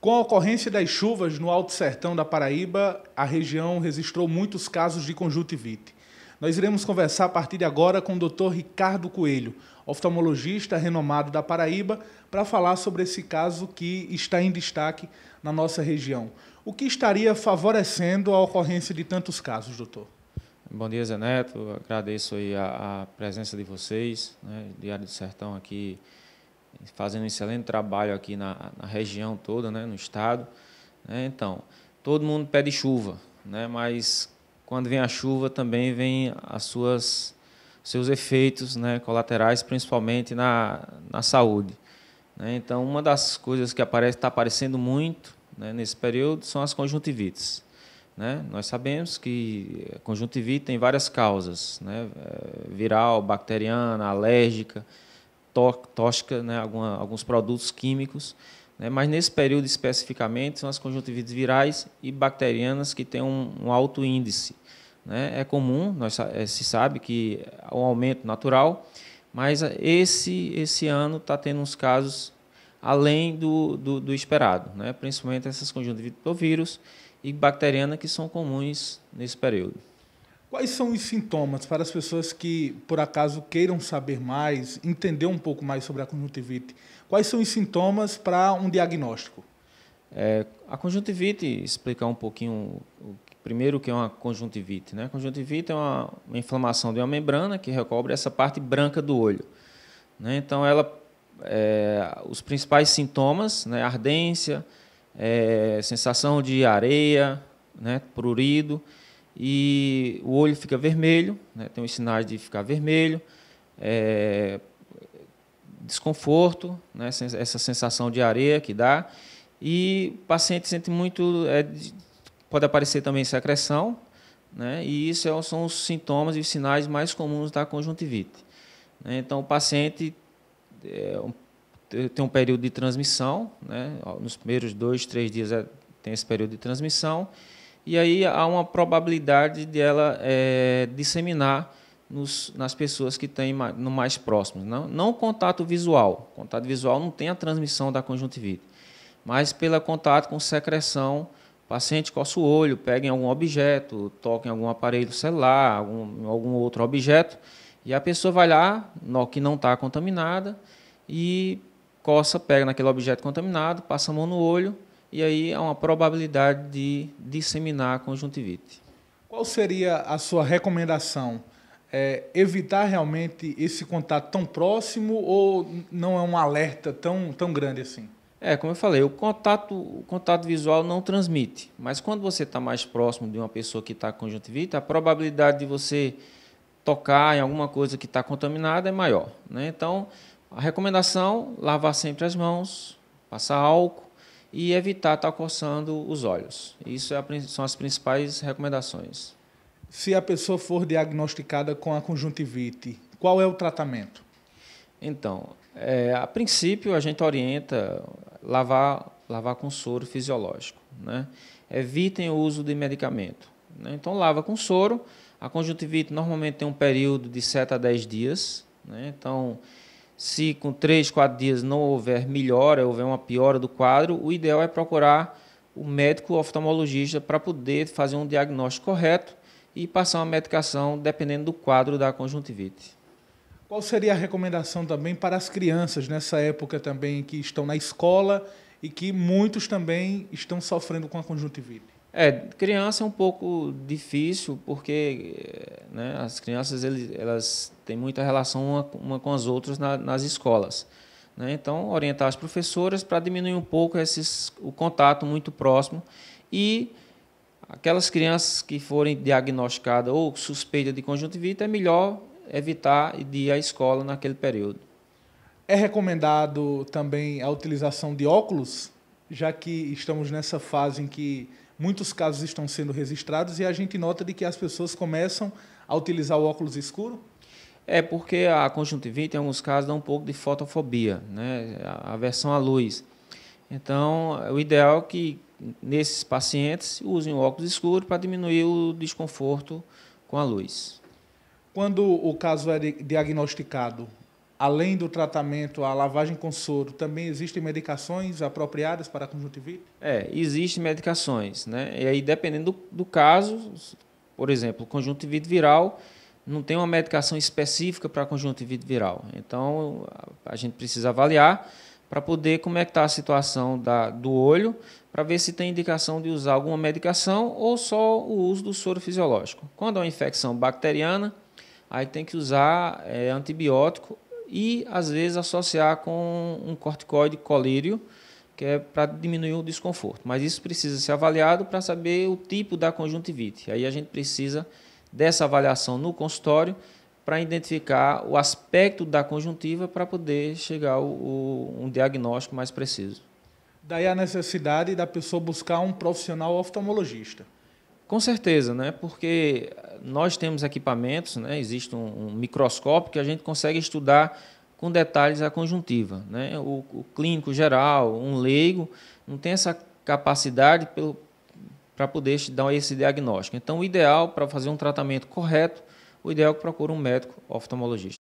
Com a ocorrência das chuvas no Alto Sertão da Paraíba, a região registrou muitos casos de conjuntivite. Nós iremos conversar a partir de agora com o Dr. Ricardo Coelho, oftalmologista renomado da Paraíba, para falar sobre esse caso que está em destaque na nossa região. O que estaria favorecendo a ocorrência de tantos casos, doutor? Bom dia, Zé Neto. Agradeço a, a, presença de vocês, né? Diário do Sertão aqui fazendo um excelente trabalho aqui na, na região toda, né, no estado. Né? Então, todo mundo pede chuva, né? mas quando vem a chuva também vem as suas seus efeitos né, colaterais, principalmente na, na saúde. Né? Então, uma das coisas que aparece está aparecendo muito né, nesse período são as conjuntivites. Né? Nós sabemos que a conjuntivite tem várias causas, né? Eh, viral, bacteriana, alérgica, tóxica, né, alguma, alguns produtos químicos. Né, mas nesse período especificamente são as conjuntivites virais e bacterianas que têm um, um alto índice. Né. É comum, nós, é, se sabe que há um aumento natural, mas esse, esse ano está tendo uns casos além do, do, do esperado, né, principalmente essas conjuntivites pelo vírus e bacteriana que são comuns nesse período. Quais são os sintomas para as pessoas que, por acaso, queiram saber mais, entender um pouco mais sobre a conjuntivite? Quais são os sintomas para um diagnóstico? É, a conjuntivite, explicar um pouquinho o, primeiro o que é uma conjuntivite. Né? A conjuntivite é uma, uma, inflamação de uma membrana que recobre essa parte branca do olho. Né? Então, ela, é, os principais sintomas, né? ardência, é, sensação de areia, né? prurido e o olho fica vermelho, né? tem os sinais de ficar vermelho, é, desconforto, né? essa sensação de areia que dá, e o paciente sente muito, é, pode aparecer também secreção, né? e isso é, são os sintomas e os sinais mais comuns da conjuntivite. Né? Então, o paciente é, tem um período de transmissão, né? nos primeiros dois, três dias é, tem esse período de transmissão, e aí há uma probabilidade de é, disseminar nos, nas pessoas que têm mais, no mais próximo. Né? Não, não contato visual. Contato visual não tem a transmissão da conjuntivite, mas pelo contato com secreção. O paciente coça o olho, pega em algum objeto, toca em algum aparelho celular, algum, algum outro objeto, e a pessoa vai lá, no, que não está contaminada, e coça, pega naquele objeto contaminado, passa a mão no olho, e aí há uma probabilidade de disseminar a conjuntivite. Qual seria a sua recomendação? É, evitar realmente esse contato tão próximo ou não é um alerta tão, tão grande assim? É, como eu falei, o contato, o contato visual não transmite, mas quando você está mais próximo de uma pessoa que está com conjuntivite, a probabilidade de você tocar em alguma coisa que está contaminada é maior. Né? Então, a recomendação: lavar sempre as mãos, passar álcool, e evitar estar coçando os olhos. Isso é a, são as principais recomendações. Se a pessoa for diagnosticada com a conjuntivite, qual é o tratamento? Então, é, a princípio a gente orienta lavar, lavar com soro fisiológico. Né? Evitem o uso de medicamento. Né? Então, lava com soro. A conjuntivite normalmente tem um período de 7 a 10 dias. Né? Então, se com três, quatro dias não houver melhora, houver uma piora do quadro, o ideal é procurar o médico oftalmologista para poder fazer um diagnóstico correto e passar uma medicação dependendo do quadro da conjuntivite. Qual seria a recomendação também para as crianças nessa época também que estão na escola e que muitos também estão sofrendo com a conjuntivite? É, criança é um pouco difícil porque eh, né, as crianças eles, elas têm muita relação uma, uma com as outras na, nas escolas. Né? Então, orientar as professoras para diminuir um pouco esses, o contato muito próximo e aquelas crianças que forem diagnosticadas ou suspeita de conjuntivite, é melhor evitar de ir à escola naquele período. É recomendado também a utilização de óculos, já que estamos nessa fase em que Muitos casos estão sendo registrados e a gente nota de que as pessoas começam a utilizar o óculos escuro? É porque a conjuntivite, em alguns casos, dá um pouco de fotofobia, né? a aversão à luz. Então, o ideal é que nesses pacientes usem o óculos escuro para diminuir o desconforto com a luz. Quando o caso é diagnosticado, além do tratamento, a lavagem com soro, também existem medicações apropriadas para a conjuntivite? É, existem medicações, né? E aí, dependendo do, do caso, por exemplo, conjuntivite viral não tem uma medicação específica para conjuntivite viral. Então, a gente precisa avaliar para poder como é que está a situação da, do olho, para ver se tem indicação de usar alguma medicação ou só o uso do soro fisiológico. Quando é uma infecção bacteriana, aí tem que usar é, antibiótico e às vezes associar com um corticoide colírio, que é para diminuir o desconforto. Mas isso precisa ser avaliado para saber o tipo da conjuntivite. Aí a gente precisa dessa avaliação no consultório para identificar o aspecto da conjuntiva para poder chegar a um diagnóstico mais preciso. Daí a necessidade da pessoa buscar um profissional oftalmologista. Com certeza, né? Porque nós temos equipamentos, né? existe um, um, microscópio que a gente consegue estudar com detalhes a conjuntiva. Né? O, o clínico geral, um leigo, não tem essa capacidade para poder dar esse diagnóstico. Então, o ideal para fazer um tratamento correto, o ideal é que procure um médico oftalmologista.